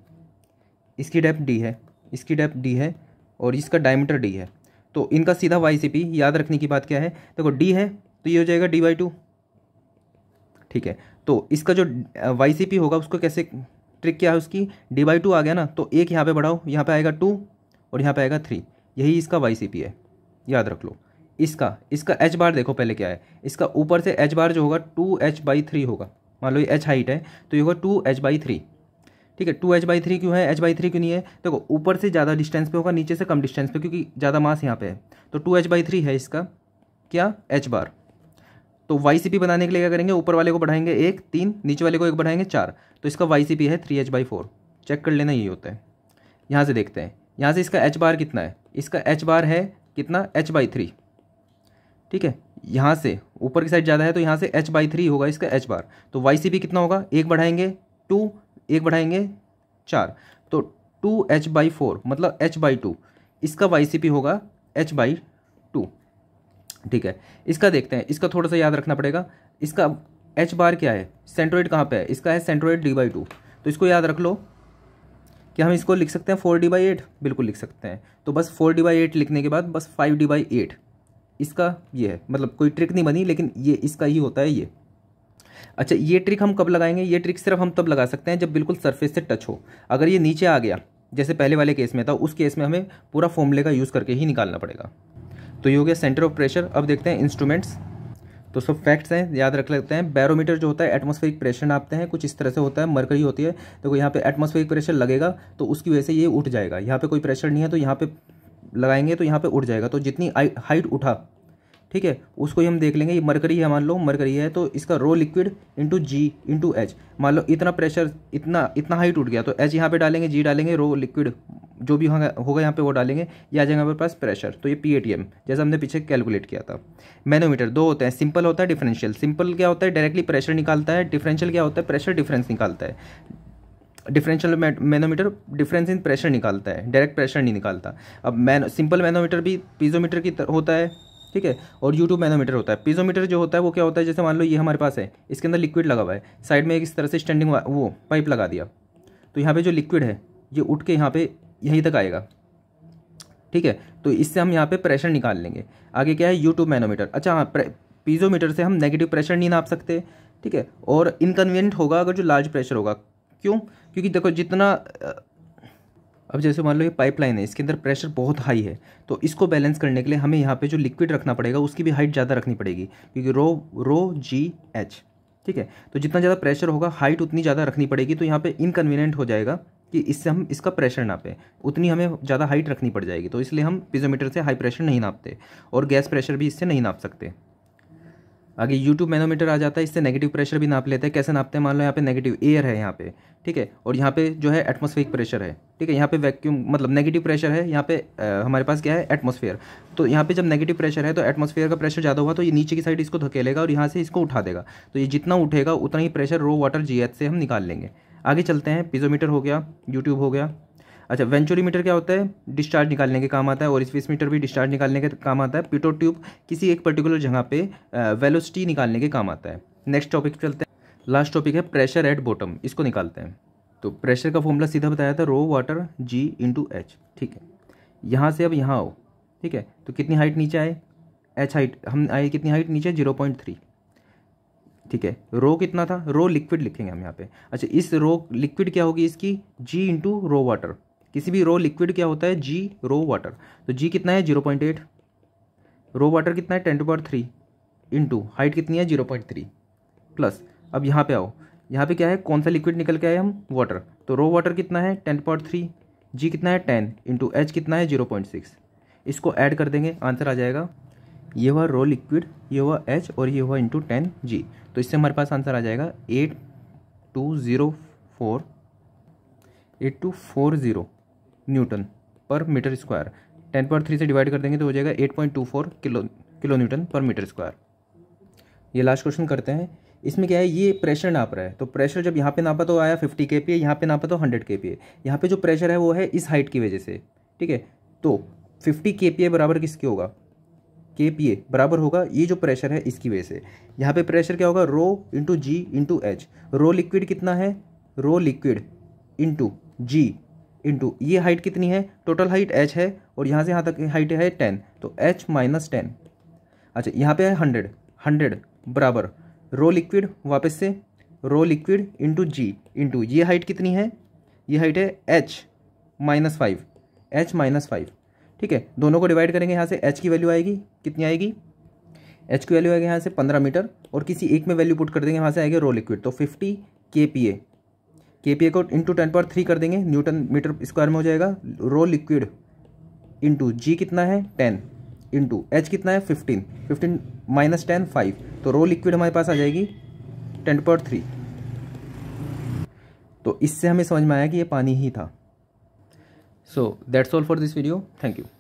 इसकी डेप्थ डी है इसकी डेप्थ डी है और इसका डायमीटर डी है तो इनका सीधा वाई सी पी याद रखने की बात क्या है देखो डी है तो ये हो जाएगा डी बाई टू ठीक है तो इसका जो वाई सी पी होगा उसको कैसे ट्रिक क्या है उसकी डी बाई टू आ गया ना तो एक यहाँ पे बढ़ाओ यहाँ पे आएगा टू और यहाँ पे आएगा थ्री यही इसका वाई सी पी है याद रख लो इसका इसका एच बार देखो पहले क्या है इसका ऊपर से एच बार जो होगा टू एच बाई थ्री होगा मान लो ये एच हाइट है तो ये होगा टू एच बाई थ्री ठीक है टू एच बाई थ्री क्यों है एच बाई थ्री क्यों नहीं है देखो तो ऊपर से ज़्यादा डिस्टेंस पे होगा नीचे से कम डिस्टेंस पे क्योंकि ज़्यादा मास यहाँ पे है तो टू एच बाई थ्री है इसका क्या एच बार तो वाई सी पी बनाने के लिए क्या करेंगे ऊपर वाले को बढ़ाएंगे एक तीन नीचे वाले को एक बढ़ाएंगे चार तो इसका वाई सी पी है three H by four check कर लेना यही होता है यहाँ से देखते हैं यहाँ से इसका एच बार कितना है इसका एच बार है कितना एच बाई थ्री ठीक है यहाँ से ऊपर की साइड ज़्यादा है तो यहाँ से एच बाई थ्री होगा इसका एच बार तो वाई सी पी कितना होगा एक बढ़ाएंगे टू एक बढ़ाएंगे चार तो टू एच बाई फोर मतलब एच बाई टू इसका वाई सी पी होगा एच बाई टू ठीक है इसका देखते हैं इसका थोड़ा सा याद रखना पड़ेगा इसका एच बार क्या है सेंट्रोइड कहाँ पे है इसका है सेंट्रोइड डी बाई टू तो इसको याद रख लो कि हम इसको लिख सकते हैं फोर डी बाई एट बिल्कुल लिख सकते हैं तो बस फोर डी बाई एट लिखने के बाद बस फाइव डी बाई एट इसका ये है मतलब कोई ट्रिक नहीं बनी लेकिन ये इसका ही होता है ये अच्छा ये ट्रिक हम कब लगाएंगे ये ट्रिक सिर्फ हम तब लगा सकते हैं जब बिल्कुल सरफेस से टच हो अगर ये नीचे आ गया जैसे पहले वाले केस में था उस केस में हमें पूरा फॉर्मूले का यूज़ करके ही निकालना पड़ेगा तो ये हो गया सेंटर ऑफ प्रेशर अब देखते हैं इंस्ट्रूमेंट्स तो सब फैक्ट्स हैं याद रख लेते हैं बैरोमीटर जो होता है एटमॉस्फेरिक प्रेशर नापते हैं कुछ इस तरह से होता है मरकरी होती है देखो तो यहाँ पे एटमॉस्फेरिक प्रेशर लगेगा तो उसकी वजह से ये उठ जाएगा यहाँ पे कोई प्रेशर नहीं है तो यहाँ पे लगाएंगे तो यहाँ पे उठ जाएगा तो जितनी हाइट उठा ठीक है उसको ही हम देख लेंगे ये मरकरी है मान लो मरकरी है तो इसका rho liquid into G into H मान लो इतना प्रेशर इतना इतना हाइट टूट गया तो एच यहाँ पे डालेंगे जी डालेंगे रो लिक्विड जो भी होगा यहाँ पे वो डालेंगे या आ हमारे पास प्रेशर तो ये पी एटीएम जैसा हमने पीछे कैलकुलेट किया था मैनोमीटर दो होते हैं सिंपल होता है डिफरेंशियल सिंपल क्या होता है डायरेक्टली प्रेशर निकालता है डिफरेंशियल क्या होता है प्रेशर डिफरेंस निकालता है differential manometer difference in pressure निकालता है डायरेक्ट प्रेशर नहीं निकालता अब मैन सिंपल मैनोमीटर भी पीजोमीटर की होता है ठीक है और यूट्यूब मैनोमीटर होता है पीजोमीटर जो होता है वो क्या होता है जैसे मान लो ये हमारे पास है इसके अंदर लिक्विड लगा हुआ है साइड में एक इस तरह से स्टैंडिंग वो पाइप लगा दिया तो यहाँ पर जो लिक्विड है ये उठ के यहाँ पर यहीं तक आएगा ठीक है तो इससे हम यहाँ पे प्रेशर निकाल लेंगे आगे क्या है यूट्यूब मैनोमीटर अच्छा हाँ पीजोमीटर से हम नेगेटिव प्रेशर नहीं नाप सकते ठीक है और इनकन्वीनियंट होगा अगर जो लार्ज प्रेशर होगा क्यों क्योंकि देखो जितना अब जैसे मान लो ये पाइपलाइन है इसके अंदर प्रेशर बहुत हाई है तो इसको बैलेंस करने के लिए हमें यहाँ पे जो लिक्विड रखना पड़ेगा उसकी भी हाइट ज़्यादा रखनी पड़ेगी क्योंकि रो रो जी एच ठीक है तो जितना ज़्यादा प्रेशर होगा हाइट उतनी ज़्यादा रखनी पड़ेगी तो यहाँ पर इनकन्वीनियंट हो जाएगा कि इससे हम इसका प्रेशर नापें उतनी हमें ज़्यादा हाइट रखनी पड़ जाएगी तो इसलिए हम पिजोमीटर से हाई प्रेशर नहीं नापते और गैस प्रेशर भी इससे नहीं नाप सकते आगे यूट्यूब मैनोमीटर आ जाता है इससे नेगेटिव प्रेशर भी नाप लेते हैं कैसे नापते हैं मान लो यहाँ पे नेगेटिव एयर है यहाँ पे ठीक है और यहाँ पे जो है एटमॉस्फेरिक प्रेशर है ठीक है यहाँ पे वैक्यूम मतलब नेगेटिव प्रेशर है यहाँ पे आ, हमारे पास क्या है एटमॉस्फेयर तो यहाँ पे जब नेगेटिव प्रेशर है तो एटमॉस्फेयर का प्रेशर ज़्यादा हुआ तो ये नीचे की साइड इसको धकेलेगा और यहाँ से इसको उठा देगा तो ये जितना उठेगा उतना ही प्रेशर रो वाटर जी से हम निकाल लेंगे आगे चलते हैं पिजोमीटर हो गया यूट्यूब हो गया अच्छा मीटर क्या होता है डिस्चार्ज निकालने के काम आता है और इस मीटर भी डिस्चार्ज निकालने के काम आता है पिटो ट्यूब किसी एक पर्टिकुलर जगह पे वेलोसिटी निकालने के काम आता है नेक्स्ट टॉपिक चलते हैं लास्ट टॉपिक है प्रेशर एट बॉटम इसको निकालते हैं तो प्रेशर का फॉर्मूला सीधा बताया था rho water G into H ठीक है यहाँ से अब यहाँ आओ ठीक है तो कितनी हाइट नीचे आए एच हाइट हम आए कितनी हाइट नीचे जीरो पॉइंट थ्री ठीक है रो कितना था रो लिक्विड लिखेंगे हम यहाँ पे अच्छा इस रो लिक्विड क्या होगी इसकी जी इंटू रो वाटर किसी भी रो लिक्विड क्या होता है जी रो वाटर तो जी कितना है zero point eight rho water कितना है ten to power three into height कितनी है जीरो पॉइंट थ्री प्लस अब यहाँ पे आओ यहाँ पे क्या है कौन सा लिक्विड निकल के आए हम वाटर तो रो वाटर कितना है टेन पॉइंट थ्री जी कितना है टेन इंटू एच कितना है जीरो पॉइंट सिक्स इसको ऐड कर देंगे आंसर आ जाएगा ये हुआ रो लिक्विड ये हुआ एच और ये हुआ इंटू टेन जी तो इससे हमारे पास आंसर आ जाएगा eight two zero four eight two four zero newton per metre square ten point three से डिवाइड कर देंगे तो हो जाएगा eight point two four kilo kilo newton per metre square ये लास्ट क्वेश्चन करते हैं इसमें क्या है ये प्रेशर नाप रहा है तो प्रेशर जब यहाँ पे नापा तो आया फिफ्टी के पी यहाँ पे नापा तो हंड्रेड के पी यहाँ पे जो प्रेशर है वो है इस हाइट की वजह से ठीक है तो फिफ्टी के पी बराबर किसके होगा के पी ए बराबर होगा ये जो प्रेशर है इसकी वजह से यहाँ पे प्रेशर क्या होगा rho into G into H rho liquid कितना है rho liquid into G into ये हाइट कितनी है टोटल हाइट एच है और यहाँ से यहाँ तक हाइट है टेन तो एच माइनस टेन अच्छा यहाँ पे है हंड्रेड हंड्रेड बराबर रो लिक्विड वापस से rho liquid into G into ये हाइट कितनी है ये हाइट है H minus five H minus five ठीक है दोनों को डिवाइड करेंगे यहाँ से एच की वैल्यू आएगी कितनी आएगी एच की वैल्यू आएगी यहाँ से पंद्रह मीटर और किसी एक में वैल्यू पुट कर देंगे वहाँ से आएगी रो लिक्विड तो fifty K P A K P ए को इंटू टेन पावर थ्री कर देंगे न्यूटन मीटर स्क्वायर में हो जाएगा रो लिक्विड इंटू जी कितना है टेन इंटू एच कितना है fifteen fifteen minus ten five तो रो लिक्विड हमारे पास आ जाएगी टेन पावर थ्री तो इससे हमें समझ में आया कि ये पानी ही था so that's all for this video thank you